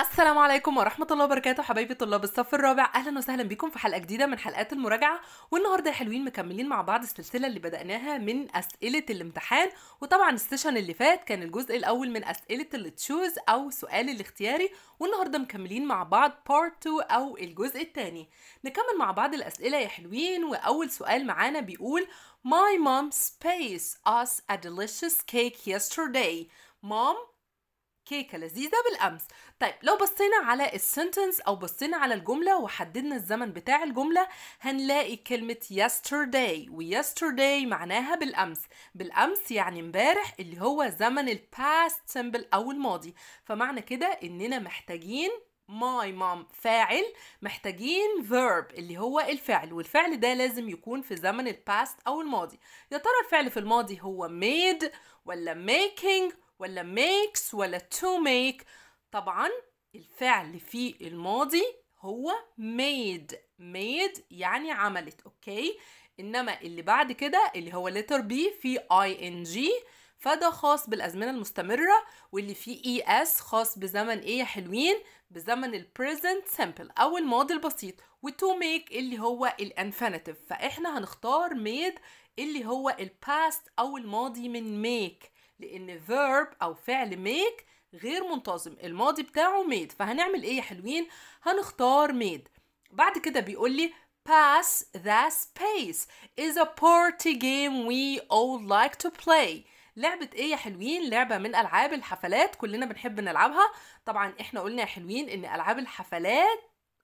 السلام عليكم ورحمة الله وبركاته حبايبي طلاب الصف الرابع أهلا وسهلا بكم في حلقة جديدة من حلقات المراجعة والنهاردة يا حلوين مكملين مع بعض السلسلة اللي بدأناها من أسئلة الامتحان وطبعا السيشن اللي فات كان الجزء الأول من أسئلة التشوز أو سؤال الاختياري والنهاردة مكملين مع بعض بارت 2 أو الجزء الثاني نكمل مع بعض الأسئلة يا حلوين وأول سؤال معانا بيقول My mom space us a delicious cake yesterday Mom كيكه لذيذه بالامس طيب لو بصينا على السنتنس او بصينا على الجمله وحددنا الزمن بتاع الجمله هنلاقي كلمه yesterday ويسترداي معناها بالامس بالامس يعني امبارح اللي هو زمن الباست سمبل او الماضي فمعنى كده اننا محتاجين ماي مام فاعل محتاجين verb اللي هو الفعل والفعل ده لازم يكون في زمن الباست او الماضي يا ترى الفعل في الماضي هو made ولا making ولا makes ولا to make طبعا الفعل في الماضي هو made made يعني عملت اوكي انما اللي بعد كده اللي هو letter B في ing فده خاص بالازمنه المستمره واللي فيه اي اس خاص بزمن ايه يا حلوين بزمن present simple او الماضي البسيط وتو ميك اللي هو infinitive فاحنا هنختار ميد اللي هو past او الماضي من make لان verb او فعل make غير منتظم الماضي بتاعه made فهنعمل ايه يا حلوين هنختار made بعد كده بيقول لي pass the space is a party game we all like to play لعبة ايه يا حلوين؟ لعبة من العاب الحفلات كلنا بنحب نلعبها طبعا احنا قلنا يا حلوين ان العاب الحفلات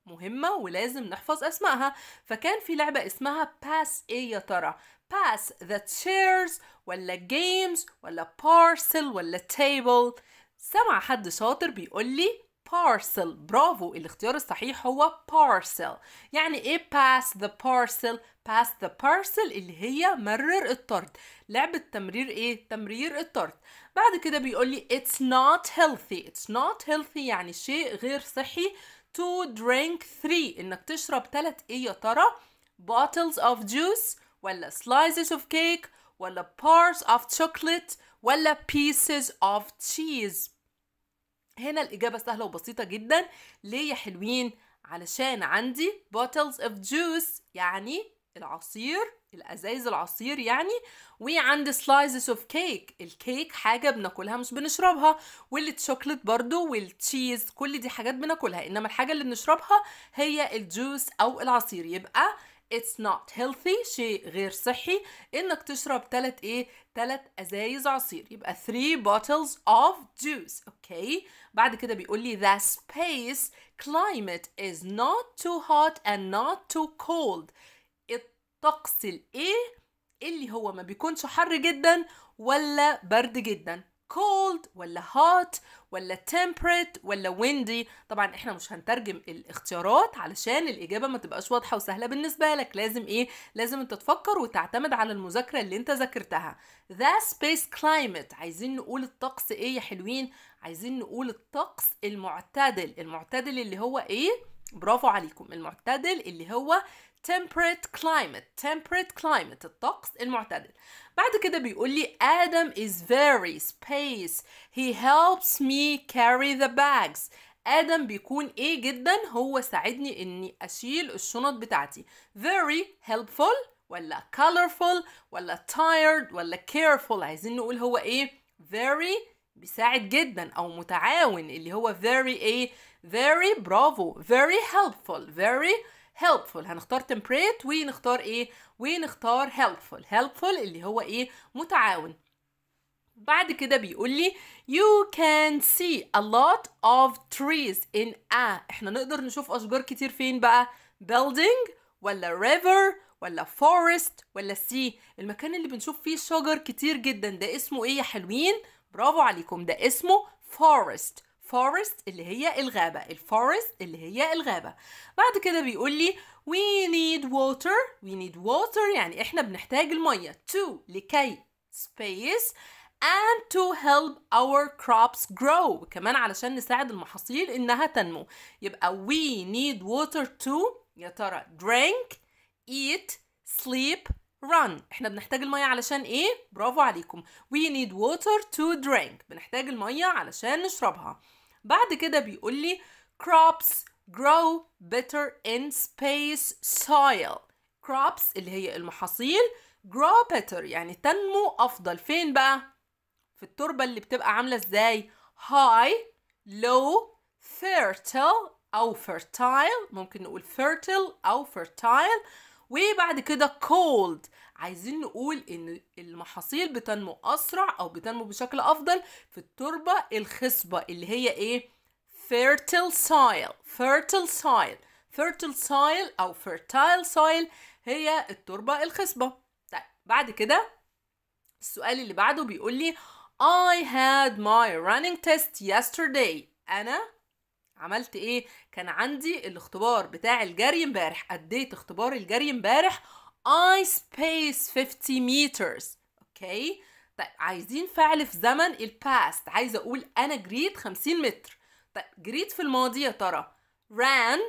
مهمة ولازم نحفظ اسمائها فكان في لعبة اسمها pass ايه يا ترى pass the chairs ولا games ولا parcel ولا table سمع حد شاطر بيقول لي parcel برافو الاختيار الصحيح هو parcel يعني ايه pass the parcel pass the parcel اللي هي مرر الطرد لعبة تمرير ايه تمرير الطرد بعد كده بيقول لي it's not healthy it's not healthy يعني شيء غير صحي to drink three انك تشرب ثلاث ايه يا ترى bottles of juice ولا slices of cake ولا parts of chocolate ولا pieces of cheese هنا الإجابة سهلة وبسيطة جدا ليه يا حلوين علشان عندي bottles of juice يعني العصير الأزايز العصير يعني وعندي slices of cake الكيك حاجة بناكلها مش بنشربها والتشوكلت برضو والتشيز كل دي حاجات بناكلها إنما الحاجة اللي بنشربها هي الجوس أو العصير يبقى it's not healthy شيء غير صحي انك تشرب ثلاث ايه ثلاث ازايز عصير يبقى 3 bottles of juice اوكي بعد كده بيقول لي the space climate is not too hot and not too cold الطقس الايه اللي هو ما بيكونش حر جدا ولا برد جدا cold ولا hot ولا temperate ولا windy طبعا احنا مش هنترجم الاختيارات علشان الاجابه ما تبقاش واضحه وسهله بالنسبه لك لازم ايه لازم انت تفكر وتعتمد على المذاكره اللي انت ذاكرتها the space climate عايزين نقول الطقس ايه يا حلوين عايزين نقول الطقس المعتدل المعتدل اللي هو ايه برافو عليكم المعتدل اللي هو temperate climate temperate climate الطقس المعتدل بعد كده بيقول لي آدم is very space he helps me carry the bags آدم بيكون إيه جدا هو ساعدني إني أشيل الشنط بتاعتي very helpful ولا colorful ولا tired ولا careful عايزين نقول هو إيه very بيساعد جدا او متعاون اللي هو very ايه very bravo very helpful very helpful هنختار temperate ونختار ايه ونختار helpful helpful اللي هو ايه متعاون بعد كده بيقول لي you can see a lot of trees in a احنا نقدر نشوف اشجار كتير فين بقى building ولا river ولا forest ولا sea المكان اللي بنشوف فيه شجر كتير جدا ده اسمه ايه يا حلوين برافو عليكم ده اسمه forest forest اللي هي الغابة الفورست اللي هي الغابة بعد كده بيقول لي we need water we need water يعني احنا بنحتاج المية to لكي space and to help our crops grow كمان علشان نساعد المحاصيل انها تنمو يبقى we need water to يا ترى drink eat sleep run احنا بنحتاج المية علشان ايه برافو عليكم we need water to drink بنحتاج المية علشان نشربها بعد كده بيقول لي crops grow better in space soil crops اللي هي المحاصيل grow better يعني تنمو أفضل فين بقى؟ في التربة اللي بتبقى عاملة ازاي؟ high low fertile أو fertile ممكن نقول fertile أو fertile وبعد كده cold عايزين نقول ان المحاصيل بتنمو اسرع او بتنمو بشكل افضل في التربه الخصبه اللي هي ايه fertile soil fertile soil fertile soil او fertile soil هي التربه الخصبه طيب بعد كده السؤال اللي بعده بيقول لي I had my running test yesterday انا عملت ايه كان عندي الاختبار بتاع الجري امبارح اديت اختبار الجري امبارح I space 50 meters اوكي طيب عايزين فعل في زمن الباست عايزه اقول انا جريت 50 متر طيب جريت في الماضي يا ترى ran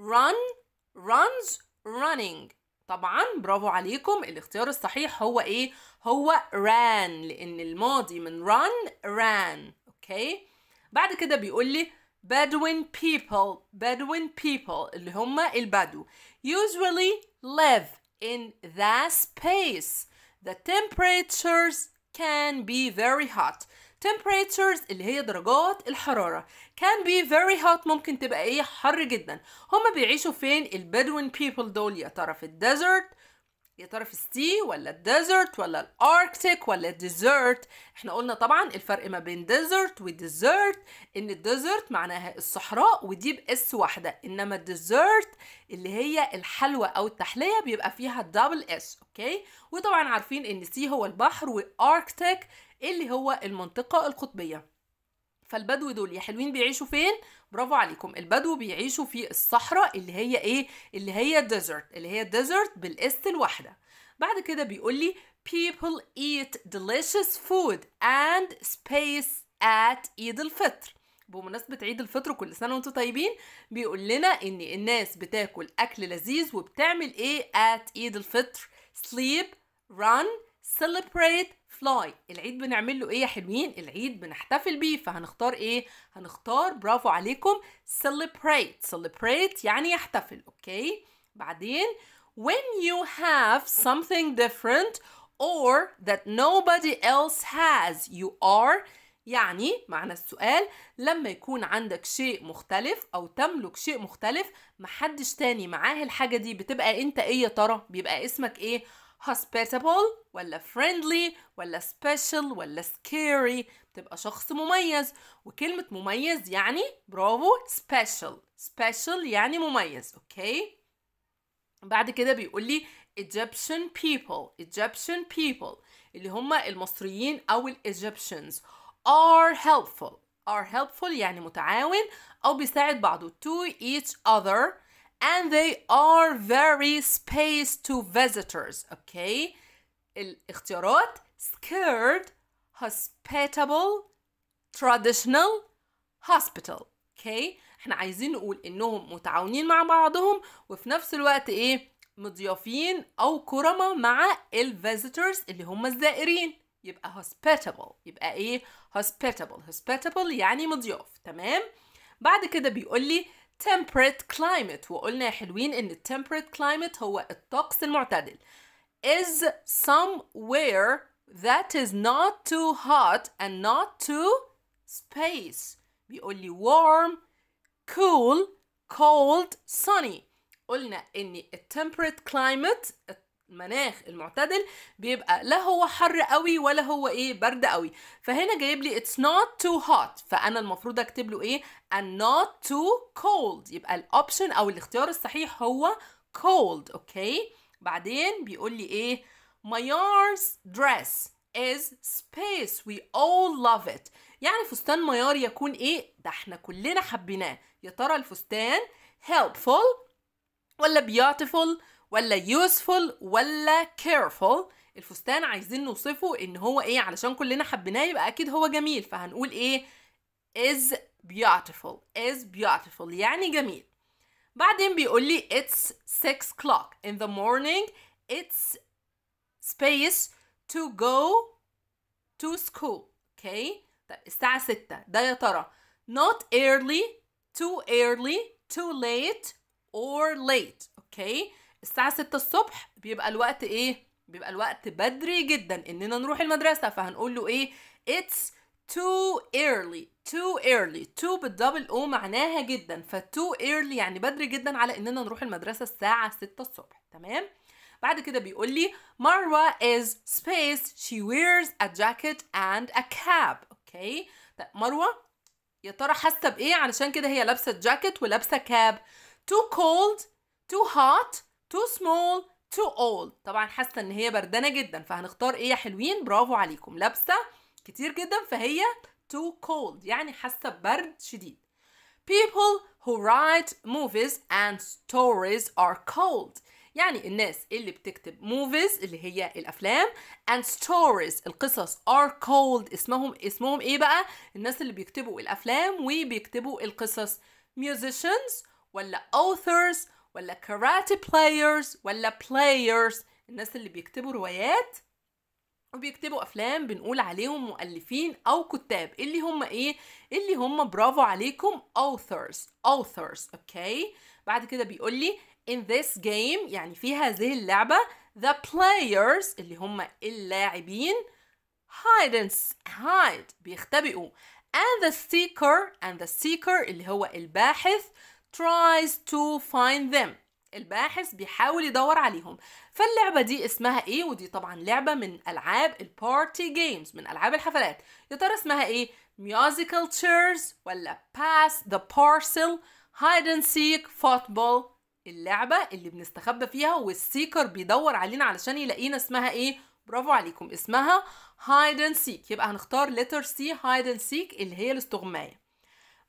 run runs running طبعا برافو عليكم الاختيار الصحيح هو ايه هو ran لان الماضي من run ran اوكي بعد كده بيقول لي Bedouin people Bedouin people اللي هم البدو usually live in that space the temperatures can be very hot temperatures اللي هي درجات الحرارة can be very hot ممكن تبقى ايه حر جدا هما بيعيشوا فين البدوين people دول يا ترى في الديزرت يا ترى في السي ولا الديزرت ولا الاركتيك ولا الديزرت احنا قلنا طبعا الفرق ما بين ديزرت وديزرت ان الديزرت معناها الصحراء ودي باس واحده انما الديزرت اللي هي الحلوى او التحليه بيبقى فيها دبل اس اوكي وطبعا عارفين ان سي هو البحر واركتيك اللي هو المنطقه القطبيه فالبدو دول يا حلوين بيعيشوا فين برافو عليكم البدو بيعيشوا في الصحراء اللي هي ايه اللي هي ديزرت اللي هي ديزرت بالاس الواحده بعد كده بيقول لي people eat delicious food and space at عيد الفطر بمناسبة عيد الفطر كل سنة وانتم طيبين بيقول لنا ان الناس بتاكل اكل لذيذ وبتعمل ايه at عيد الفطر sleep run celebrate فلاي العيد بنعمل له ايه يا حلوين العيد بنحتفل بيه فهنختار ايه هنختار برافو عليكم celebrate celebrate يعني يحتفل اوكي بعدين when you have something different or that nobody else has you are يعني معنى السؤال لما يكون عندك شيء مختلف او تملك شيء مختلف محدش تاني معاه الحاجه دي بتبقى انت ايه يا ترى بيبقى اسمك ايه hospitable ولا friendly ولا special ولا scary بتبقى شخص مميز وكلمة مميز يعني برافو special special يعني مميز اوكي بعد كده بيقول لي Egyptian people Egyptian people اللي هم المصريين او ال Egyptians are helpful are helpful يعني متعاون او بيساعد بعضه to each other and they are very space to visitors okay الاختيارات scared hospitable traditional hospital okay احنا عايزين نقول انهم متعاونين مع بعضهم وفي نفس الوقت ايه مضيافين او كرمة مع الفيزيتورز اللي هم الزائرين يبقى hospitable يبقى ايه hospitable hospitable يعني مضياف تمام بعد كده بيقول لي temperate climate وقلنا يا حلوين ان temperate climate هو الطقس المعتدل is somewhere that is not too hot and not too space بيقول لي warm cool cold sunny قلنا ان temperate climate المناخ المعتدل بيبقى لا هو حر قوي ولا هو ايه برد قوي فهنا جايب لي it's not too hot فانا المفروض اكتب له ايه and not too cold يبقى الاوبشن او الاختيار الصحيح هو cold اوكي بعدين بيقول لي ايه Mayar's dress is space we all love it يعني فستان ميار يكون ايه ده احنا كلنا حبيناه يا ترى الفستان helpful ولا beautiful ولا useful ولا careful الفستان عايزين نوصفه ان هو ايه علشان كلنا حبيناه يبقى اكيد هو جميل فهنقول ايه is beautiful is beautiful يعني جميل بعدين بيقول لي it's 6 o'clock in the morning it's space to go to school okay طب الساعة 6 ده يا ترى not early too early too late or late okay الساعه 6 الصبح بيبقى الوقت ايه بيبقى الوقت بدري جدا اننا نروح المدرسه فهنقول له ايه It's too early too early too بالدبل او معناها جدا ف too early يعني بدري جدا على اننا نروح المدرسه الساعه 6 الصبح تمام بعد كده بيقول لي مروة is space she wears a jacket and a cap اوكي طيب مروة يا ترى حاسه بايه علشان كده هي لابسه جاكيت ولابسه كاب too cold too hot too small too old طبعا حاسه ان هي بردانه جدا فهنختار ايه يا حلوين برافو عليكم لابسه كتير جدا فهي too cold يعني حاسه ببرد شديد people who write movies and stories are cold يعني الناس اللي بتكتب movies اللي هي الافلام and stories القصص are cold اسمهم اسمهم ايه بقى الناس اللي بيكتبوا الافلام وبيكتبوا القصص musicians ولا authors ولا كاراتي بلايرز ولا بلايرز الناس اللي بيكتبوا روايات وبيكتبوا افلام بنقول عليهم مؤلفين او كتاب اللي هم ايه اللي هم برافو عليكم authors authors اوكي بعد كده بيقول لي in this game يعني في هذه اللعبه the players اللي هم اللاعبين hide and hide بيختبئوا and the seeker and the seeker اللي هو الباحث tries to find them الباحث بيحاول يدور عليهم فاللعبة دي اسمها ايه ودي طبعا لعبة من العاب البارتي جيمز من العاب الحفلات يا ترى اسمها ايه musical chairs ولا pass the parcel hide and seek football اللعبة اللي بنستخبى فيها والسيكر بيدور علينا علشان يلاقينا اسمها ايه برافو عليكم اسمها hide and seek يبقى هنختار letter C hide and seek اللي هي الاستغماية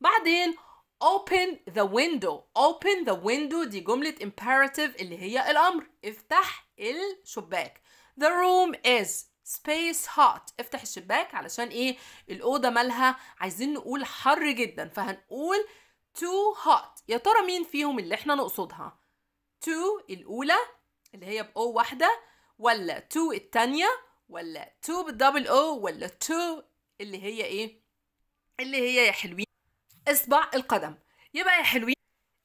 بعدين open the window open the window دي جملة imperative اللي هي الأمر افتح الشباك the room is space hot افتح الشباك علشان ايه الأوضة مالها عايزين نقول حر جدا فهنقول too hot يا ترى مين فيهم اللي احنا نقصدها to الأولى اللي هي بأو واحدة ولا to التانية ولا to بالدبل او ولا to اللي هي ايه اللي هي يا حلوين اصبع القدم يبقى يا حلوين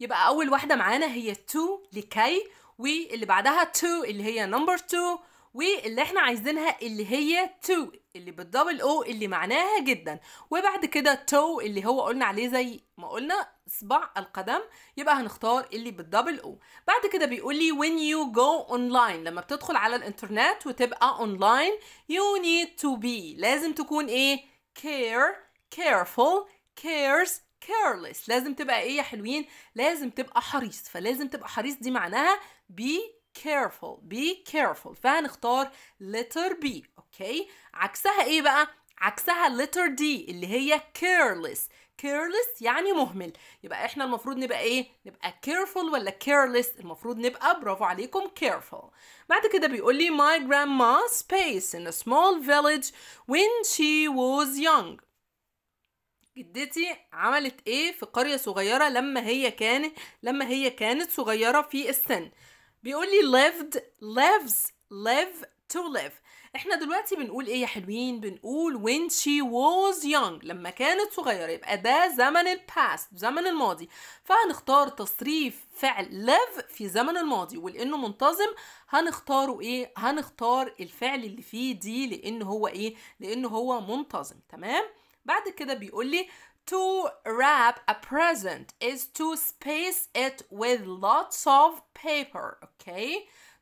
يبقى اول واحده معانا هي تو لكي واللي بعدها تو اللي هي نمبر 2 واللي احنا عايزينها اللي هي تو اللي بالدبل او اللي معناها جدا وبعد كده تو اللي هو قلنا عليه زي ما قلنا صبع القدم يبقى هنختار اللي بالدبل او بعد كده بيقول لي when you go online لما بتدخل على الانترنت وتبقى online you need to be لازم تكون ايه care careful cares careless لازم تبقى ايه يا حلوين لازم تبقى حريص فلازم تبقى حريص دي معناها be careful be careful فهنختار letter B اوكي عكسها ايه بقى عكسها letter D اللي هي careless careless يعني مهمل يبقى احنا المفروض نبقى ايه نبقى careful ولا careless المفروض نبقى برافو عليكم careful بعد كده بيقول لي my grandma space in a small village when she was young جدتي عملت ايه في قرية صغيرة لما هي كانت لما هي كانت صغيرة في السن بيقول لي lived lives live to live احنا دلوقتي بنقول ايه يا حلوين بنقول when she was young لما كانت صغيرة يبقى ده زمن الباست زمن الماضي فهنختار تصريف فعل live في زمن الماضي ولانه منتظم هنختاره ايه هنختار الفعل اللي فيه دي لان هو ايه لان هو منتظم تمام بعد كده بيقول لي to wrap a present is to space it with lots of paper okay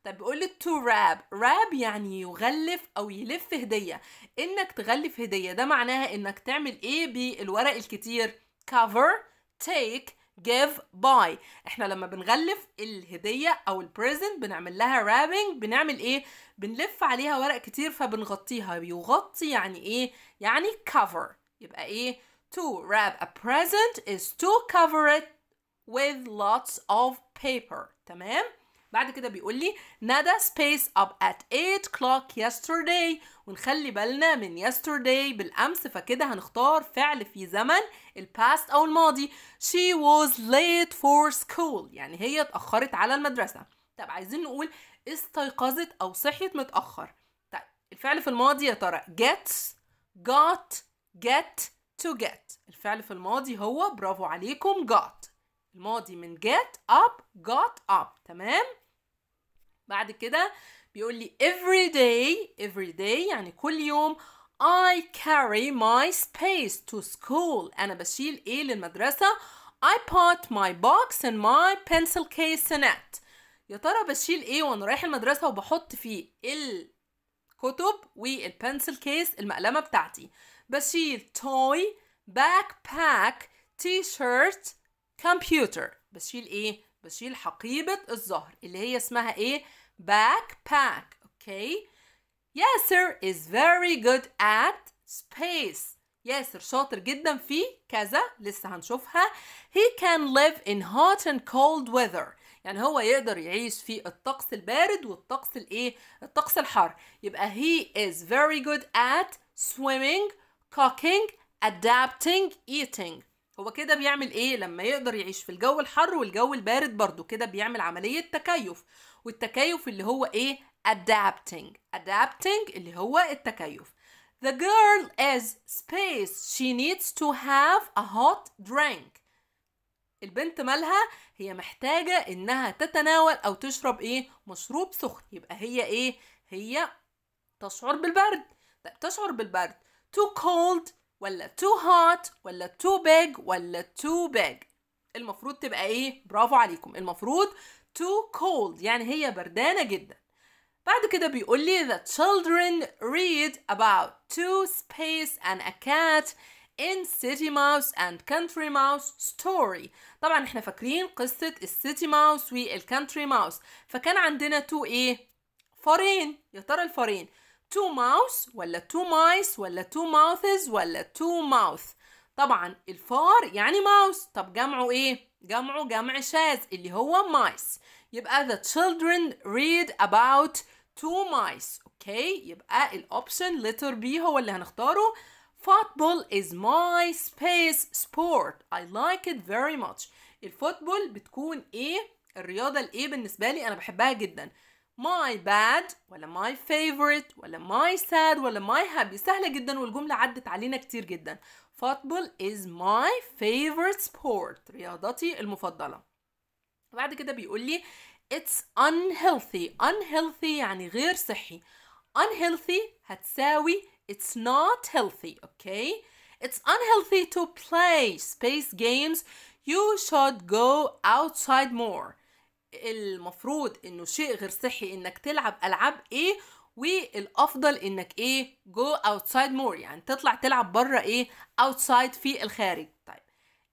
طب بيقول لي to wrap wrap يعني يغلف او يلف هديه انك تغلف هديه ده معناها انك تعمل ايه بالورق الكتير cover take give buy احنا لما بنغلف الهديه او البريزنت بنعمل لها رابنج بنعمل ايه بنلف عليها ورق كتير فبنغطيها بيغطي يعني ايه يعني cover يبقى ايه to wrap a present is to cover it with lots of paper تمام بعد كده بيقول لي ندى space up at 8 o'clock yesterday ونخلي بالنا من yesterday بالأمس فكده هنختار فعل في زمن الباست أو الماضي she was late for school يعني هي اتأخرت على المدرسة طب عايزين نقول استيقظت أو صحيت متأخر طيب الفعل في الماضي يا ترى gets got get to get الفعل في الماضي هو برافو عليكم got الماضي من get up got up تمام بعد كده بيقول لي every day every day يعني كل يوم I carry my space to school أنا بشيل إيه للمدرسة I put my box and my pencil case in it يا ترى بشيل إيه وأنا رايح المدرسة وبحط فيه الكتب والبنسل كيس المقلمة بتاعتي بشيل توي باك باك تي شيرت كمبيوتر بشيل ايه بشيل حقيبة الظهر اللي هي اسمها ايه باك باك اوكي ياسر is very good at space ياسر شاطر جدا في كذا لسه هنشوفها he can live in hot and cold weather يعني هو يقدر يعيش في الطقس البارد والطقس الايه الطقس الحار يبقى he is very good at swimming cooking adapting eating هو كده بيعمل ايه لما يقدر يعيش في الجو الحر والجو البارد برضو كده بيعمل عملية تكيف والتكيف اللي هو ايه adapting adapting اللي هو التكيف The girl is space she needs to have a hot drink البنت مالها هي محتاجة انها تتناول او تشرب ايه مشروب سخن يبقى هي ايه هي تشعر بالبرد طيب تشعر بالبرد too cold ولا too hot ولا too big ولا too big المفروض تبقى ايه برافو عليكم المفروض too cold يعني هي بردانه جدا بعد كده بيقول لي the children read about two space and a cat in City Mouse and Country Mouse story طبعا احنا فاكرين قصة السيتي ماوس والكانتري ماوس فكان عندنا تو ايه فارين يا ترى الفارين تو ماوس ولا تو مايس ولا تو ماوثز ولا تو ماوث طبعا الفار يعني ماوس طب جمعه ايه جمعه جمع شاذ اللي هو مايس يبقى the children read about two mice اوكي يبقى الاوبشن letter B هو اللي هنختاره football is my space sport I like it very much الفوتبول بتكون ايه الرياضة الايه بالنسبة لي انا بحبها جدا my bad ولا my favorite ولا my sad ولا my happy سهلة جدا والجملة عدت علينا كتير جدا football is my favorite sport رياضتي المفضلة بعد كده بيقول لي it's unhealthy unhealthy يعني غير صحي unhealthy هتساوي it's not healthy okay it's unhealthy to play space games you should go outside more المفروض انه شيء غير صحي انك تلعب العاب ايه والافضل انك ايه جو اوتسايد مور يعني تطلع تلعب بره ايه اوتسايد في الخارج طيب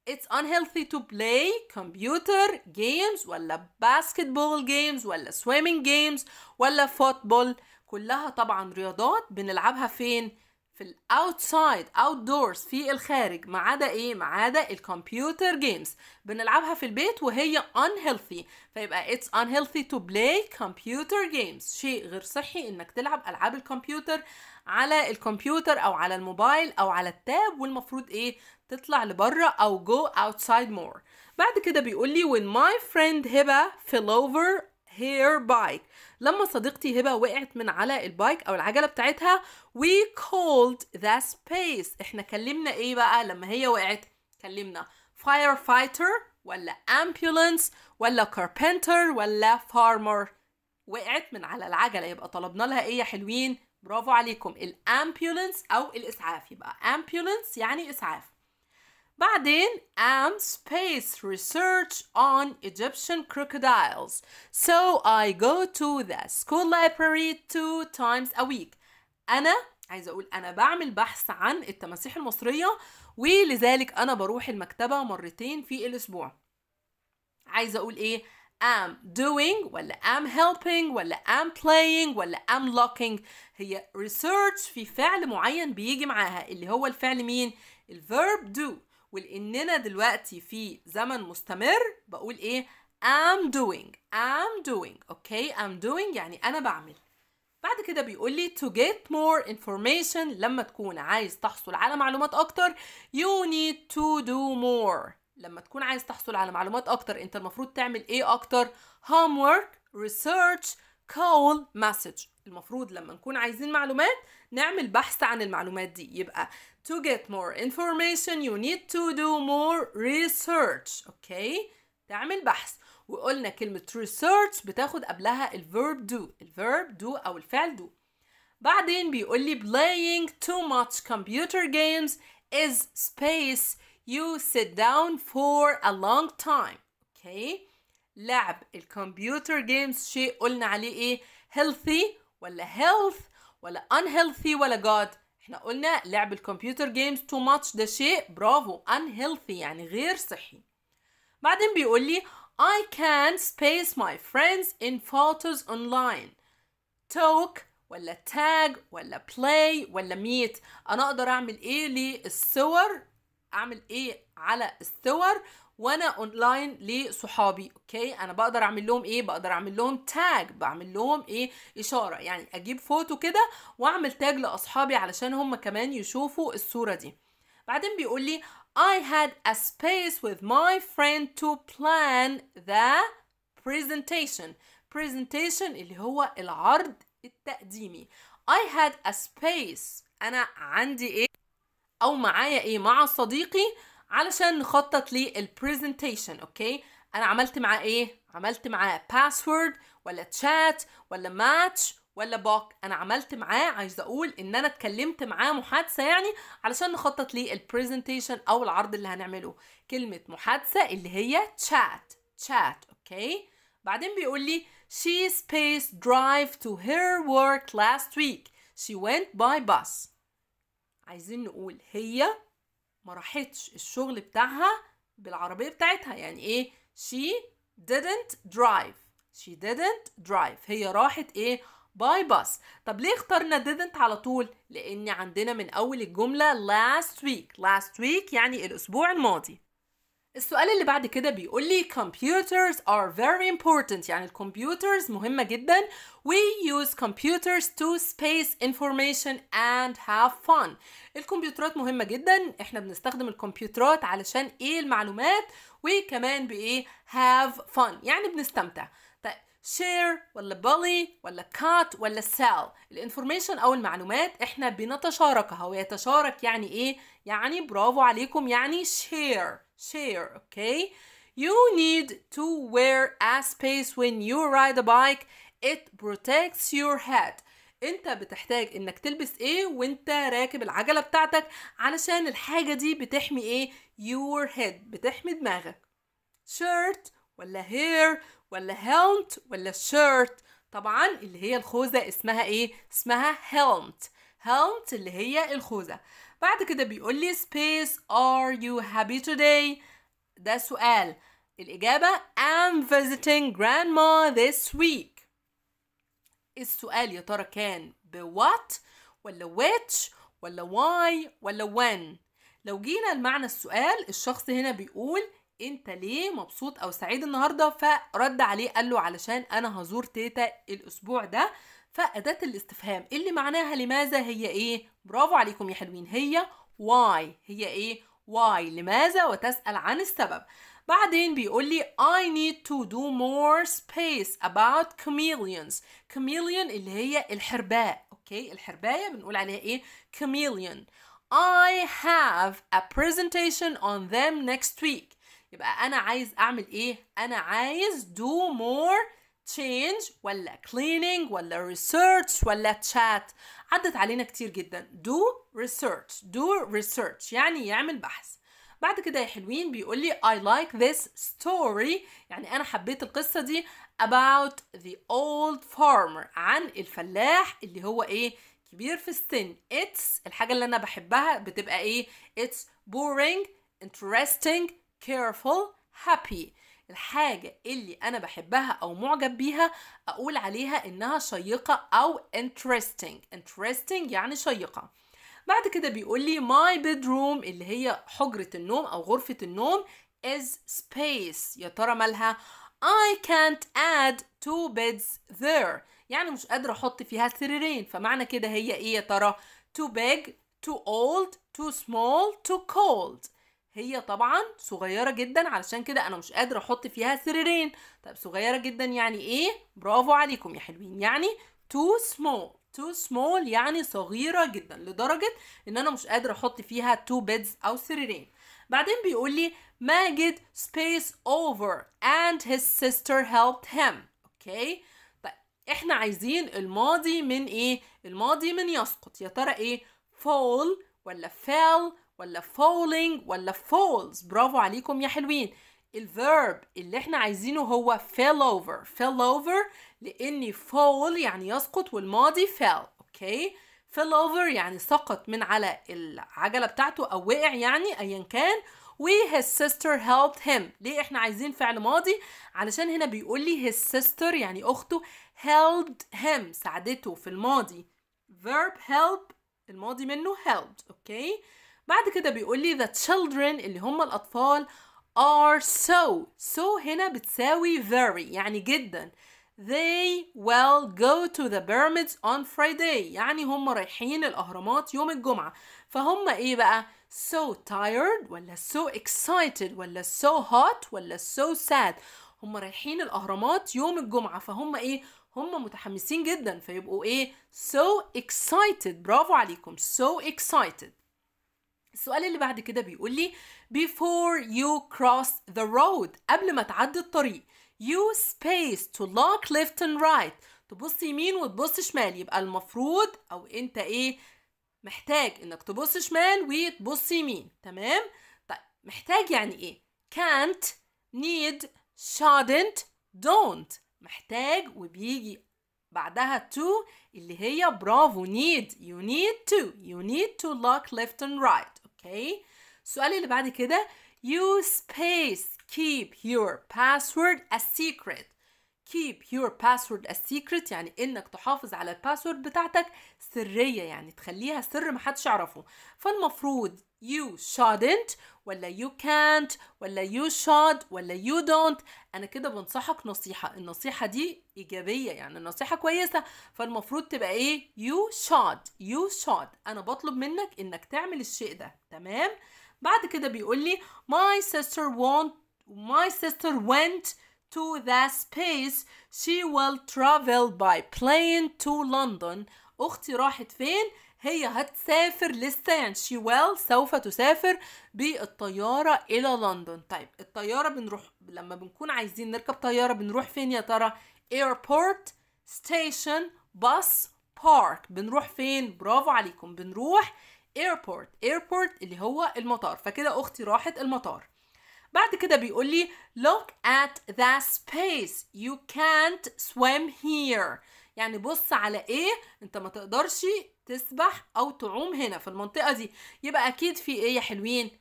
it's unhealthy to play computer games ولا basketball games ولا swimming games ولا football كلها طبعا رياضات بنلعبها فين في الاوتسايد اوت دورز في الخارج ما عدا ايه ما عدا الكمبيوتر جيمز بنلعبها في البيت وهي unhealthy فيبقى ان unhealthy تو بلاي كمبيوتر جيمز شيء غير صحي انك تلعب العاب الكمبيوتر على الكمبيوتر او على الموبايل او على التاب والمفروض ايه تطلع لبره او جو اوتسايد مور بعد كده بيقول لي when my friend هبه fell over هير بايك لما صديقتي هبه وقعت من على البايك او العجله بتاعتها we called the space احنا كلمنا ايه بقى لما هي وقعت كلمنا فاير فايتر ولا ambulance ولا كاربنتر ولا فارمر وقعت من على العجله يبقى طلبنا لها ايه يا حلوين برافو عليكم الامبيولنس او الاسعاف يبقى امبيولنس يعني اسعاف بعدين and space research on Egyptian crocodiles. So I go to the school library two times a week. أنا عايزة أقول أنا بعمل بحث عن التماسيح المصرية ولذلك أنا بروح المكتبة مرتين في الأسبوع. عايزة أقول إيه؟ am doing ولا am helping ولا am playing ولا am locking هي research في فعل معين بيجي معاها اللي هو الفعل مين؟ الverb do ولاننا دلوقتي في زمن مستمر بقول ايه I'm doing I'm doing اوكي okay? I'm doing يعني انا بعمل بعد كده بيقول لي to get more information لما تكون عايز تحصل على معلومات اكتر you need to do more لما تكون عايز تحصل على معلومات اكتر انت المفروض تعمل ايه اكتر homework research call message المفروض لما نكون عايزين معلومات نعمل بحث عن المعلومات دي يبقى to get more information you need to do more research اوكي تعمل بحث وقلنا كلمة research بتاخد قبلها الverb do الverb do أو الفعل do بعدين بيقول لي playing too much computer games is space you sit down for a long time اوكي لعب الكمبيوتر جيمز شيء قلنا عليه ايه healthy ولا health ولا unhealthy ولا God احنا قلنا لعب الكمبيوتر جيمز تو ماتش ده شيء برافو unhealthy يعني غير صحي بعدين بيقول لي I can space my friends in photos online talk ولا tag ولا play ولا meet انا اقدر اعمل ايه للصور اعمل ايه على الصور وانا اونلاين لصحابي اوكي انا بقدر اعمل لهم ايه بقدر اعمل لهم تاج بعمل لهم ايه اشاره يعني اجيب فوتو كده واعمل تاج لاصحابي علشان هم كمان يشوفوا الصوره دي بعدين بيقول لي I had a space with my friend to plan the presentation presentation اللي هو العرض التقديمي I had a space أنا عندي إيه أو معايا إيه مع صديقي علشان نخطط للبرزنتيشن اوكي انا عملت معاه ايه عملت معاه باسورد ولا تشات ولا ماتش ولا باك انا عملت معاه عايز اقول ان انا اتكلمت معاه محادثه يعني علشان نخطط للبرزنتيشن او العرض اللي هنعمله كلمه محادثه اللي هي تشات تشات اوكي بعدين بيقول لي she space drive to her work last week she went by bus عايزين نقول هي ما راحتش الشغل بتاعها بالعربية بتاعتها يعني ايه she didn't drive she didn't drive هي راحت ايه باي باس طب ليه اخترنا didn't على طول لان عندنا من اول الجملة last week last week يعني الاسبوع الماضي السؤال اللي بعد كده بيقول لي computers are very important يعني الكمبيوترز مهمة جدا we use computers to space information and have fun الكمبيوترات مهمة جدا احنا بنستخدم الكمبيوترات علشان ايه المعلومات وكمان بايه have fun يعني بنستمتع طيب share ولا bully ولا cut ولا sell الانفورميشن او المعلومات احنا بنتشاركها ويتشارك يعني ايه يعني برافو عليكم يعني share share, okay? You need to wear a space when you ride a bike. It protects your head. انت بتحتاج انك تلبس ايه وانت راكب العجلة بتاعتك علشان الحاجة دي بتحمي ايه your head بتحمي دماغك shirt ولا hair ولا helmet ولا shirt طبعا اللي هي الخوذة اسمها ايه اسمها helmet helped اللي هي الخوذة بعد كده بيقول لي space are you happy today ده سؤال الإجابة I'm visiting grandma this week السؤال يا ترى كان ب what ولا which ولا why ولا when لو جينا لمعنى السؤال الشخص هنا بيقول انت ليه مبسوط او سعيد النهارده فرد عليه قال له علشان انا هزور تيتا الاسبوع ده فأداة الاستفهام اللي معناها لماذا هي إيه؟ برافو عليكم يا حلوين هي why هي إيه؟ why لماذا وتسأل عن السبب بعدين بيقول لي I need to do more space about chameleons chameleon اللي هي الحرباء أوكي الحرباية بنقول عليها إيه chameleon I have a presentation on them next week يبقى أنا عايز أعمل إيه أنا عايز do more change ولا cleaning ولا research ولا chat عدت علينا كتير جدا do research do research يعني يعمل بحث بعد كده يا حلوين بيقول لي I like this story يعني أنا حبيت القصة دي about the old farmer عن الفلاح اللي هو إيه كبير في السن it's الحاجة اللي أنا بحبها بتبقى إيه it's boring interesting careful happy الحاجة اللي أنا بحبها أو معجب بيها أقول عليها إنها شيقة أو interesting interesting يعني شيقة بعد كده بيقول لي my bedroom اللي هي حجرة النوم أو غرفة النوم is space يا ترى مالها I can't add two beds there يعني مش قادرة أحط فيها سريرين فمعنى كده هي إيه يا ترى too big too old too small too cold هي طبعا صغيرة جدا علشان كده انا مش قادرة احط فيها سريرين طب صغيرة جدا يعني ايه برافو عليكم يا حلوين يعني too small too small يعني صغيرة جدا لدرجة ان انا مش قادرة احط فيها two beds او سريرين بعدين بيقول لي ماجد space over and his sister helped him اوكي طيب احنا عايزين الماضي من ايه الماضي من يسقط يا ترى ايه fall ولا fell ولا falling ولا falls برافو عليكم يا حلوين الverb اللي احنا عايزينه هو fell over fell over لاني fall يعني يسقط والماضي fell اوكي fell over يعني سقط من على العجله بتاعته او وقع يعني ايا كان و his sister helped him ليه احنا عايزين فعل ماضي علشان هنا بيقول لي his sister يعني اخته helped him ساعدته في الماضي verb help الماضي منه helped اوكي okay? بعد كده بيقول لي the children اللي هم الأطفال are so so هنا بتساوي very يعني جدا they will go to the pyramids on Friday يعني هم رايحين الأهرامات يوم الجمعة فهم إيه بقى so tired ولا so excited ولا so hot ولا so sad هم رايحين الأهرامات يوم الجمعة فهم إيه هم متحمسين جدا فيبقوا إيه so excited برافو عليكم so excited السؤال اللي بعد كده بيقول لي before you cross the road قبل ما تعدي الطريق you space to look left and right تبص يمين وتبص شمال يبقى المفروض او انت ايه محتاج انك تبص شمال وتبص يمين تمام طيب محتاج يعني ايه can't need shouldn't don't محتاج وبيجي بعدها to اللي هي برافو need you need to you need to look left and right okay السؤال اللي بعد كده you space keep your password a secret keep your password a secret يعني انك تحافظ على الباسورد بتاعتك سرية يعني تخليها سر محدش يعرفه فالمفروض you shouldn't ولا you can't ولا you should ولا you don't انا كده بنصحك نصيحة النصيحة دي ايجابية يعني النصيحة كويسة فالمفروض تبقى ايه you should you should انا بطلب منك انك تعمل الشيء ده تمام بعد كده بيقول لي my sister won't my sister went to the space she will travel by plane to London أختي راحت فين؟ هي هتسافر لسه يعني she will سوف تسافر بالطيارة إلى لندن طيب الطيارة بنروح لما بنكون عايزين نركب طيارة بنروح فين يا ترى airport station bus park بنروح فين برافو عليكم بنروح airport airport اللي هو المطار فكده أختي راحت المطار بعد كده بيقول لي look at that space you can't swim here يعني بص على ايه انت ما تقدرش تسبح او تعوم هنا في المنطقه دي يبقى اكيد في ايه يا حلوين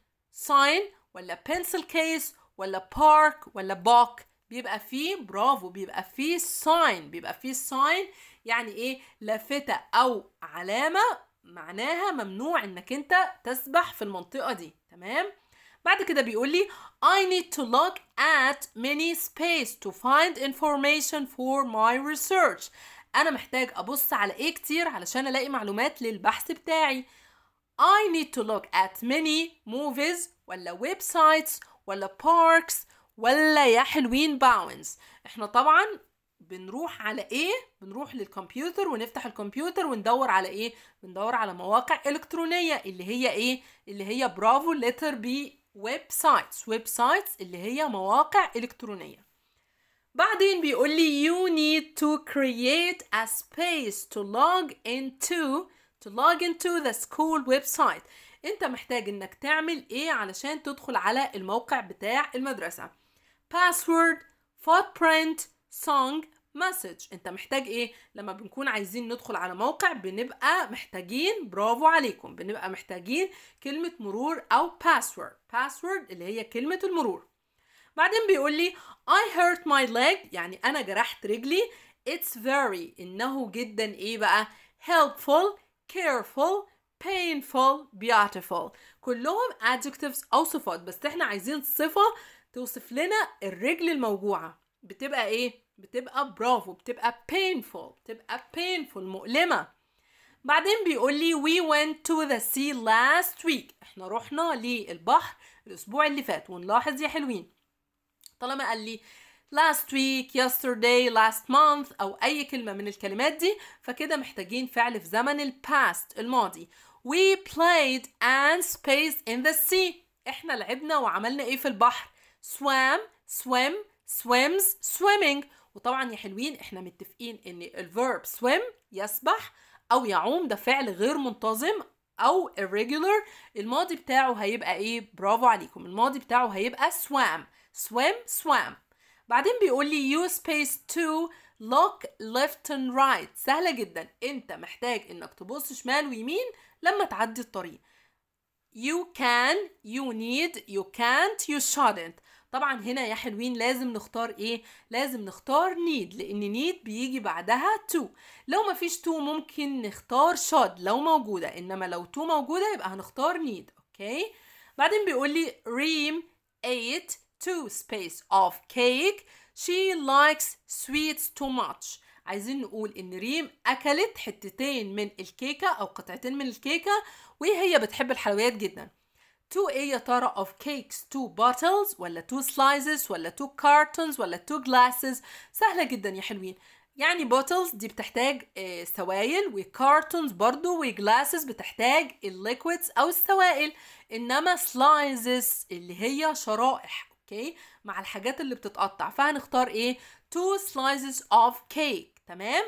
sign ولا pencil case ولا park ولا box بيبقى فيه برافو بيبقى فيه ساين بيبقى فيه ساين يعني ايه لافتة او علامة معناها ممنوع انك انت تسبح في المنطقة دي تمام بعد كده بيقول لي I need to look at many space to find information for my research أنا محتاج أبص على إيه كتير علشان ألاقي معلومات للبحث بتاعي I need to look at many movies ولا websites ولا parks ولا يا حلوين باونز احنا طبعا بنروح على ايه بنروح للكمبيوتر ونفتح الكمبيوتر وندور على ايه بندور على مواقع الكترونيه اللي هي ايه اللي هي برافو لتر بي ويب سايتس ويب سايتس اللي هي مواقع إلكترونية بعدين بيقول لي you need to create a space to log into to log into the school website انت محتاج انك تعمل ايه علشان تدخل على الموقع بتاع المدرسة password footprint song مسج انت محتاج ايه لما بنكون عايزين ندخل على موقع بنبقى محتاجين برافو عليكم بنبقى محتاجين كلمة مرور او password password اللي هي كلمة المرور بعدين بيقول لي I hurt my leg يعني انا جرحت رجلي it's very انه جدا ايه بقى helpful careful painful beautiful كلهم adjectives او صفات بس احنا عايزين صفة توصف لنا الرجل الموجوعة بتبقى ايه بتبقى برافو بتبقى painful بتبقى painful مؤلمة بعدين بيقول لي we went to the sea last week احنا رحنا للبحر الأسبوع اللي فات ونلاحظ يا حلوين طالما قال لي last week yesterday last month أو أي كلمة من الكلمات دي فكده محتاجين فعل في زمن الباست الماضي we played and spaced in the sea احنا لعبنا وعملنا ايه في البحر swam swim swims swimming وطبعا يا حلوين احنا متفقين ان الفيرب swim يسبح او يعوم ده فعل غير منتظم او irregular الماضي بتاعه هيبقى ايه برافو عليكم الماضي بتاعه هيبقى swam swim swam بعدين بيقول لي you space to look left and right سهلة جدا انت محتاج انك تبص شمال ويمين لما تعدي الطريق you can you need you can't you shouldn't طبعا هنا يا حلوين لازم نختار ايه لازم نختار نيد لان نيد بيجي بعدها تو لو مفيش تو ممكن نختار شاد لو موجوده انما لو تو موجوده يبقى هنختار نيد اوكي بعدين بيقول لي ريم ايت تو سبيس اوف كيك شي لايكس سويتس تو ماتش عايزين نقول ان ريم اكلت حتتين من الكيكه او قطعتين من الكيكه وهي بتحب الحلويات جدا تو ايه يا ترى of cakes تو bottles ولا تو slices ولا تو cartons ولا تو glasses سهلة جدا يا حلوين يعني bottles دي بتحتاج آه، سوائل وكارتونز برضو وجلاسز بتحتاج الليكويدز او السوائل انما slices اللي هي شرائح اوكي مع الحاجات اللي بتتقطع فهنختار ايه two slices of cake تمام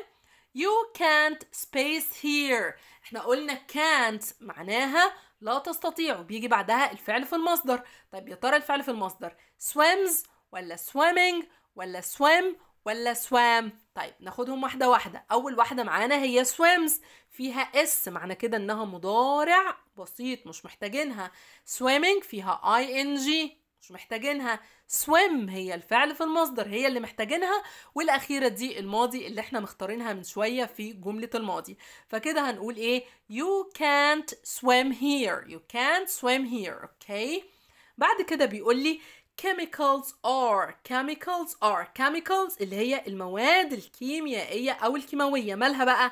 you can't space here احنا قلنا can't معناها لا تستطيع بيجي بعدها الفعل في المصدر طيب يا ترى الفعل في المصدر swims ولا swimming ولا swim ولا swam طيب ناخدهم واحدة واحدة أول واحدة معانا هي swims فيها اس معنى كده إنها مضارع بسيط مش محتاجينها swimming فيها ing مش محتاجينها swim هي الفعل في المصدر هي اللي محتاجينها والأخيرة دي الماضي اللي احنا مختارينها من شوية في جملة الماضي فكده هنقول ايه you can't swim here you can't swim here okay بعد كده بيقول لي chemicals are chemicals are chemicals اللي هي المواد الكيميائية أو الكيماوية مالها بقى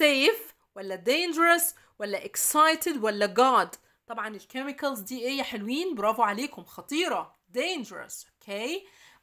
safe ولا dangerous ولا excited ولا God طبعا الكيميكالز دي ايه يا حلوين برافو عليكم خطيره dangerous okay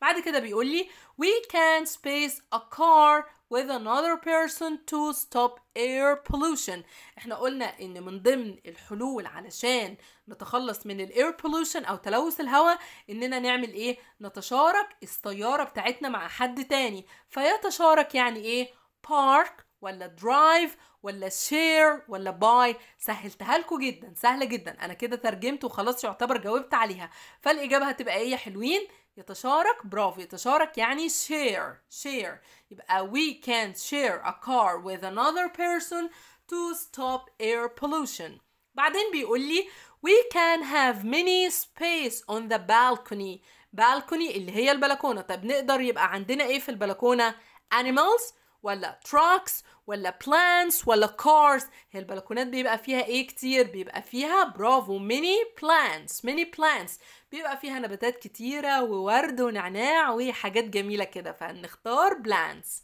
بعد كده بيقول لي we can space a car with another person to stop air pollution احنا قلنا ان من ضمن الحلول علشان نتخلص من الاير pollution او تلوث الهواء اننا نعمل ايه نتشارك السياره بتاعتنا مع حد تاني فيتشارك يعني ايه park ولا drive ولا شير ولا باي سهلتها لكم جدا سهله جدا انا كده ترجمت وخلاص يعتبر جاوبت عليها فالاجابه هتبقى ايه يا حلوين يتشارك برافو يتشارك يعني شير شير يبقى we can share a car with another person to stop air pollution بعدين بيقول لي we can have many space on the balcony بالكوني اللي هي البلكونة طب نقدر يبقى عندنا ايه في البلكونة animals ولا trucks ولا plants ولا cars هي البلكونات بيبقى فيها ايه كتير بيبقى فيها برافو many plants many plants بيبقى فيها نباتات كتيرة وورد ونعناع وحاجات جميلة كده فنختار plants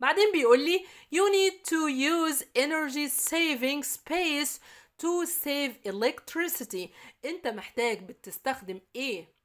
بعدين بيقول لي you need to use energy saving space to save electricity انت محتاج بتستخدم ايه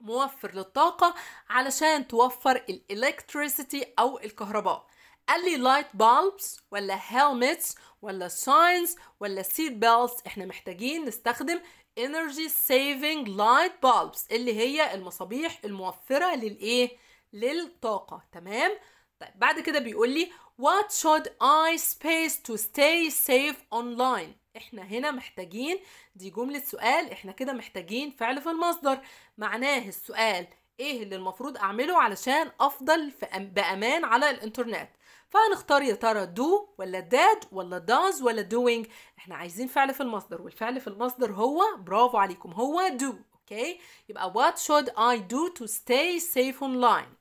موفر للطاقة علشان توفر الالكتريسيتي أو الكهرباء قال لي لايت بالبس ولا هيلمتس ولا ساينز ولا سيت بيلتس احنا محتاجين نستخدم energy saving light bulbs اللي هي المصابيح الموفرة للإيه؟ للطاقة تمام؟ طيب بعد كده بيقول لي what should I space to stay safe online احنا هنا محتاجين دي جملة سؤال احنا كده محتاجين فعل في المصدر معناه السؤال ايه اللي المفروض اعمله علشان افضل بامان على الانترنت فهنختار يا ترى دو ولا داد ولا داز ولا دوينج احنا عايزين فعل في المصدر والفعل في المصدر هو برافو عليكم هو دو اوكي يبقى what should I do to stay safe online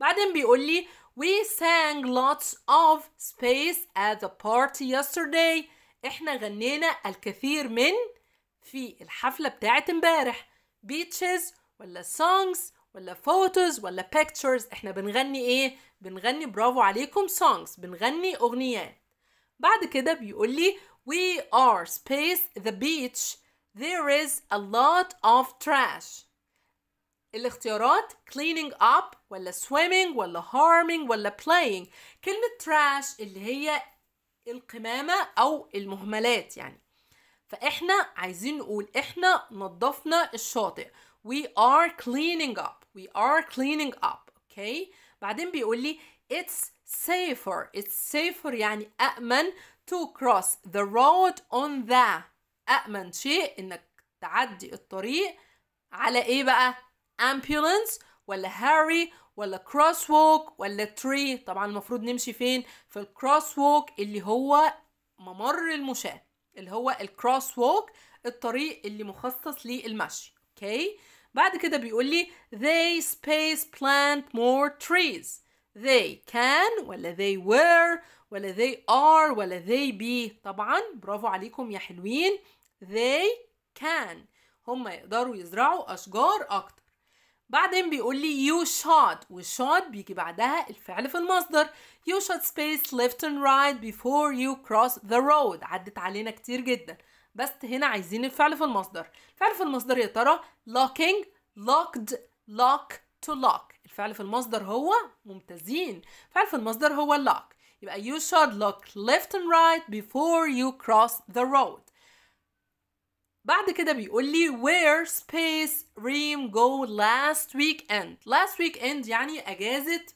بعدين بيقول لي We sang lots of space at the party yesterday. احنا غنينا الكثير من في الحفلة بتاعت امبارح. Beaches ولا songs ولا photos ولا pictures احنا بنغني ايه؟ بنغني برافو عليكم songs بنغني اغنيات. بعد كده بيقول لي We are space the beach. There is a lot of trash. الاختيارات cleaning up ولا swimming ولا harming ولا playing كلمة trash اللي هي القمامة أو المهملات يعني فإحنا عايزين نقول إحنا نظفنا الشاطئ we are cleaning up we are cleaning up okay بعدين بيقول لي it's safer it's safer يعني أأمن to cross the road on the أأمن شيء إنك تعدي الطريق على إيه بقى ambulance ولا هاري ولا كروس ووك ولا تري طبعا المفروض نمشي فين في الكروس ووك اللي هو ممر المشاة اللي هو الكروس ووك الطريق اللي مخصص للمشي اوكي okay. بعد كده بيقول لي they space plant more trees they can ولا they were ولا they are ولا they be طبعا برافو عليكم يا حلوين they can هم يقدروا يزرعوا أشجار أكتر بعدين بيقول لي يو شوت والشوت بيجي بعدها الفعل في المصدر يو shot سبيس ليفت اند رايت بيفور يو cross ذا رود عدت علينا كتير جدا بس هنا عايزين الفعل في المصدر الفعل في المصدر يا ترى locking locked lock to lock الفعل في المصدر هو ممتازين الفعل في المصدر هو lock يبقى you shot lock left and right before you cross the road بعد كده بيقول لي where space ream go last weekend last weekend يعني اجازه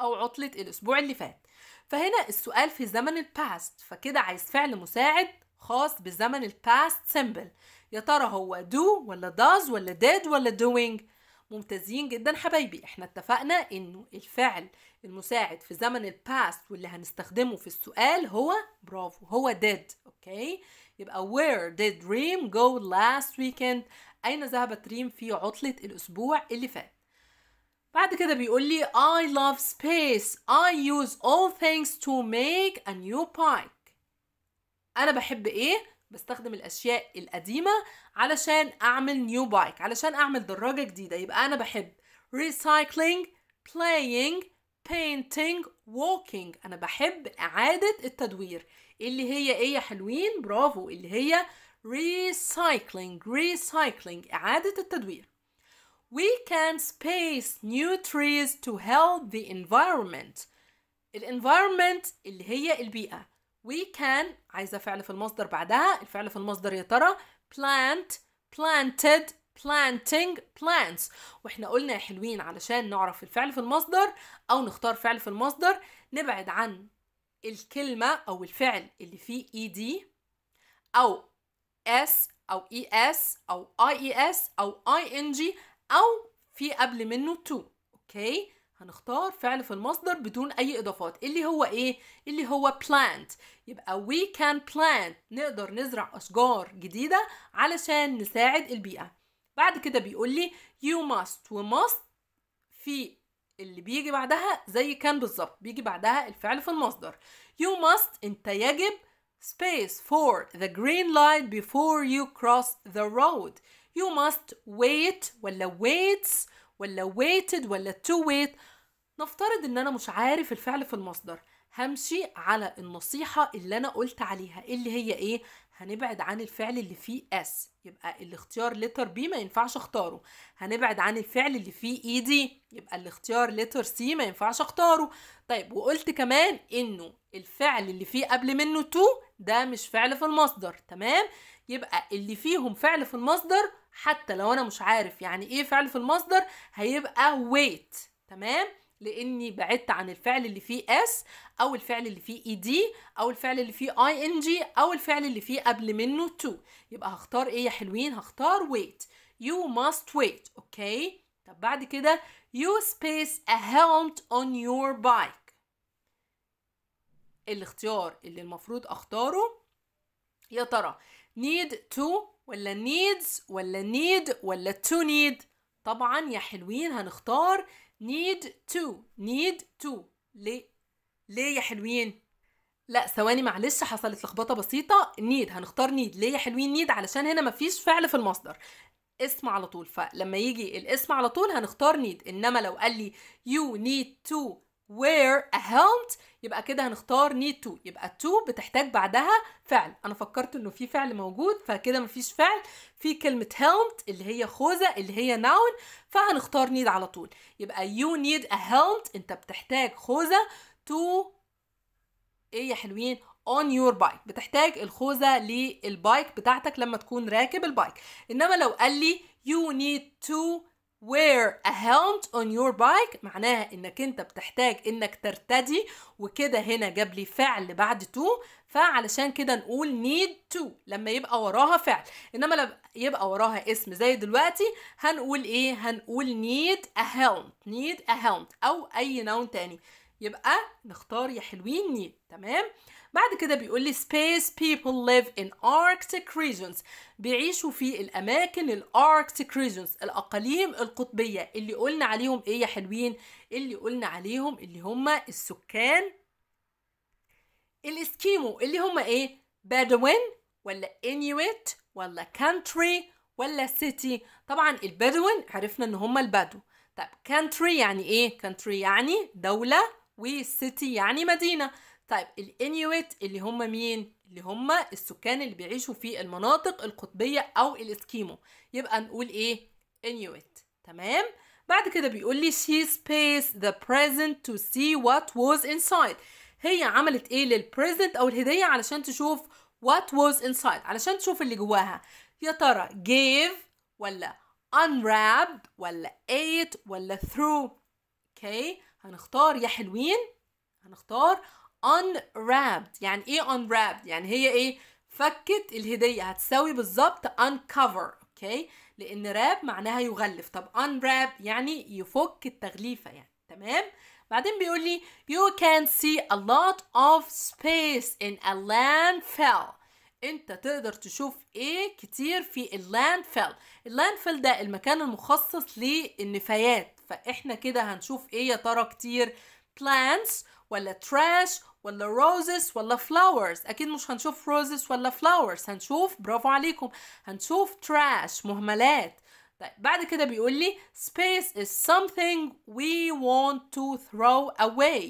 او عطله الاسبوع اللي فات فهنا السؤال في زمن الباست فكده عايز فعل مساعد خاص بزمن الباست سيمبل يا ترى هو do ولا does ولا did ولا doing ممتازين جدا حبايبي احنا اتفقنا انه الفعل المساعد في زمن الباست واللي هنستخدمه في السؤال هو برافو هو did اوكي okay. يبقى where did ريم go last weekend أين ذهبت ريم في عطلة الأسبوع اللي فات بعد كده بيقول لي I love space I use all things to make a new bike أنا بحب إيه؟ بستخدم الأشياء القديمة علشان أعمل new bike علشان أعمل دراجة جديدة يبقى أنا بحب recycling playing painting walking أنا بحب إعادة التدوير اللي هي ايه يا حلوين برافو اللي هي recycling recycling إعادة التدوير we can space new trees to help the environment environment اللي هي البيئة we can عايزة فعل في المصدر بعدها الفعل في المصدر يا ترى plant planted planting plants واحنا قلنا يا حلوين علشان نعرف الفعل في المصدر او نختار فعل في المصدر نبعد عن الكلمة أو الفعل اللي فيه ed أو s أو es أو ies أو ing أو في قبل منه to أوكي هنختار فعل في المصدر بدون أي إضافات اللي هو إيه؟ اللي هو plant يبقى we can plant نقدر نزرع أشجار جديدة علشان نساعد البيئة بعد كده بيقول لي you must و must في اللي بيجي بعدها زي كان بالظبط بيجي بعدها الفعل في المصدر you must انت يجب space for the green light before you cross the road you must wait ولا waits ولا waited ولا to wait نفترض ان انا مش عارف الفعل في المصدر همشي على النصيحة اللي أنا قلت عليها اللي هي إيه؟ هنبعد عن الفعل اللي فيه اس يبقى الاختيار لتر بي ما ينفعش اختاره هنبعد عن الفعل اللي فيه اي e دي يبقى الاختيار لتر سي ما ينفعش اختاره طيب وقلت كمان انه الفعل اللي فيه قبل منه تو ده مش فعل في المصدر تمام يبقى اللي فيهم فعل في المصدر حتى لو انا مش عارف يعني ايه فعل في المصدر هيبقى wait تمام لاني بعدت عن الفعل اللي فيه اس او الفعل اللي فيه اي e دي او الفعل اللي فيه اي ان جي او الفعل اللي فيه قبل منه تو يبقى هختار ايه يا حلوين هختار wait يو ماست ويت اوكي طب بعد كده يو سبيس ا هيلمت اون يور بايك الاختيار اللي المفروض اختاره يا ترى نيد تو ولا نيدز ولا نيد ولا تو نيد طبعا يا حلوين هنختار need to need to ليه ليه يا حلوين لا ثواني معلش حصلت لخبطه بسيطه نيد هنختار نيد ليه يا حلوين نيد علشان هنا مفيش فعل في المصدر اسم على طول فلما يجي الاسم على طول هنختار نيد انما لو قال لي you need to were helmet يبقى كده هنختار need to يبقى to بتحتاج بعدها فعل انا فكرت انه في فعل موجود فكده مفيش فعل في كلمه helmet اللي هي خوذه اللي هي noun فهنختار need على طول يبقى you need a helmet انت بتحتاج خوذه to ايه يا حلوين on your bike بتحتاج الخوذه للبايك بتاعتك لما تكون راكب البايك انما لو قال لي you need to wear a helmet on your bike معناها انك انت بتحتاج انك ترتدي وكده هنا جاب لي فعل بعد to فعلشان كده نقول need to لما يبقى وراها فعل انما لما يبقى وراها اسم زي دلوقتي هنقول ايه هنقول need a helmet need a helmet او اي نون تاني يبقى نختار يا حلوين نيل تمام بعد كده بيقول لي space people live in arctic regions بيعيشوا في الاماكن الاركتيك ريجونز الاقاليم القطبيه اللي قلنا عليهم ايه يا حلوين اللي قلنا عليهم اللي هم السكان الاسكيمو اللي هم ايه بدوين ولا انيويت ولا كانتري ولا سيتي طبعا البدوين عرفنا ان هم البدو طب كانتري يعني ايه كانتري يعني دوله وسيتي يعني مدينة طيب الانيويت اللي هم مين اللي هم السكان اللي بيعيشوا في المناطق القطبية او الاسكيمو يبقى نقول ايه انيويت تمام بعد كده بيقول لي she spaced the present to see what was inside هي عملت ايه للبريزنت او الهدية علشان تشوف what was inside علشان تشوف اللي جواها يا ترى gave ولا unwrapped ولا ate ولا threw okay هنختار يا حلوين هنختار unwrapped يعني ايه unwrapped يعني هي ايه فكت الهدية هتساوي بالظبط uncover اوكي لان راب معناها يغلف طب unwrap يعني يفك التغليفة يعني تمام بعدين بيقول لي you can see a lot of space in a landfill انت تقدر تشوف ايه كتير في اللاندفيل اللاندفيل ده المكان المخصص للنفايات فاحنا كده هنشوف ايه يا ترى كتير plants ولا trash ولا roses ولا flowers اكيد مش هنشوف roses ولا flowers هنشوف برافو عليكم هنشوف trash مهملات طيب بعد كده بيقول لي space is something we want to throw away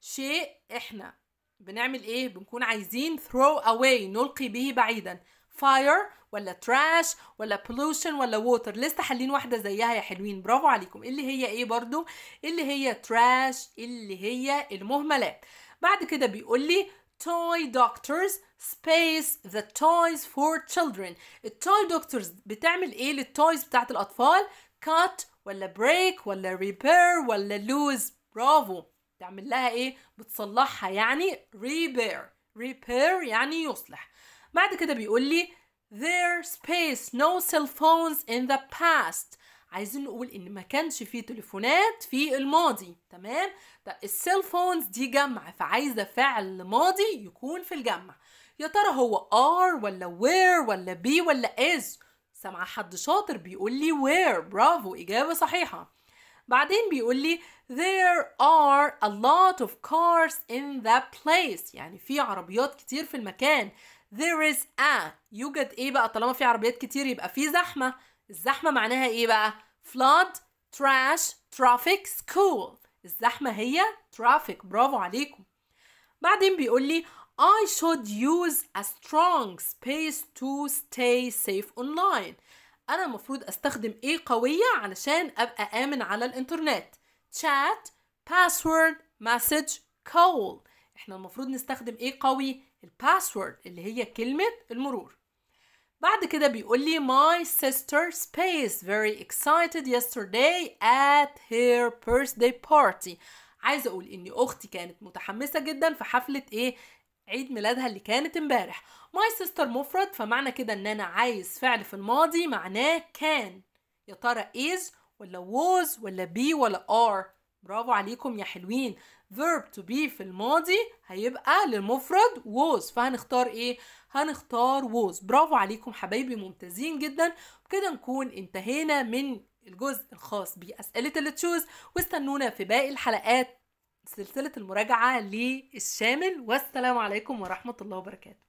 شيء احنا بنعمل ايه بنكون عايزين throw away نلقي به بعيدا fire ولا تراش ولا بلوشن ولا ووتر لسه حالين واحده زيها يا حلوين برافو عليكم اللي هي ايه برضو اللي هي تراش اللي هي المهملات بعد كده بيقول لي toy doctors space the toys for children التوي دكتورز بتعمل ايه للتويز بتاعت الاطفال cut ولا break ولا repair ولا lose برافو تعمل لها ايه بتصلحها يعني repair repair يعني يصلح بعد كده بيقول لي their space no cell phones in the past عايزين نقول ان ما كانش فيه تليفونات في الماضي تمام ده السيل فونز دي جمع فعايزه فعل ماضي يكون في الجمع يا ترى هو are ولا where ولا بي ولا is سامعة حد شاطر بيقول لي where برافو إجابة صحيحة بعدين بيقول لي there are a lot of cars in that place يعني في عربيات كتير في المكان there is a يوجد ايه بقى طالما في عربيات كتير يبقى في زحمه الزحمه معناها ايه بقى flood trash traffic school الزحمه هي traffic برافو عليكم بعدين بيقول لي I should use a strong space to stay safe online أنا المفروض أستخدم إيه قوية علشان أبقى آمن على الإنترنت chat password message call إحنا المفروض نستخدم إيه قوي الباسورد اللي هي كلمة المرور بعد كده بيقول لي my sister space very excited yesterday at her birthday party عايزة أقول إن أختي كانت متحمسة جدا في حفلة إيه عيد ميلادها اللي كانت امبارح my sister مفرد فمعنى كده إن أنا عايز فعل في الماضي معناه كان يا ترى is ولا was ولا be ولا are برافو عليكم يا حلوين verb to be في الماضي هيبقى للمفرد was فهنختار ايه هنختار was برافو عليكم حبايبي ممتازين جدا كده نكون انتهينا من الجزء الخاص بأسئلة اللي تشوز واستنونا في باقي الحلقات سلسلة المراجعة للشامل والسلام عليكم ورحمة الله وبركاته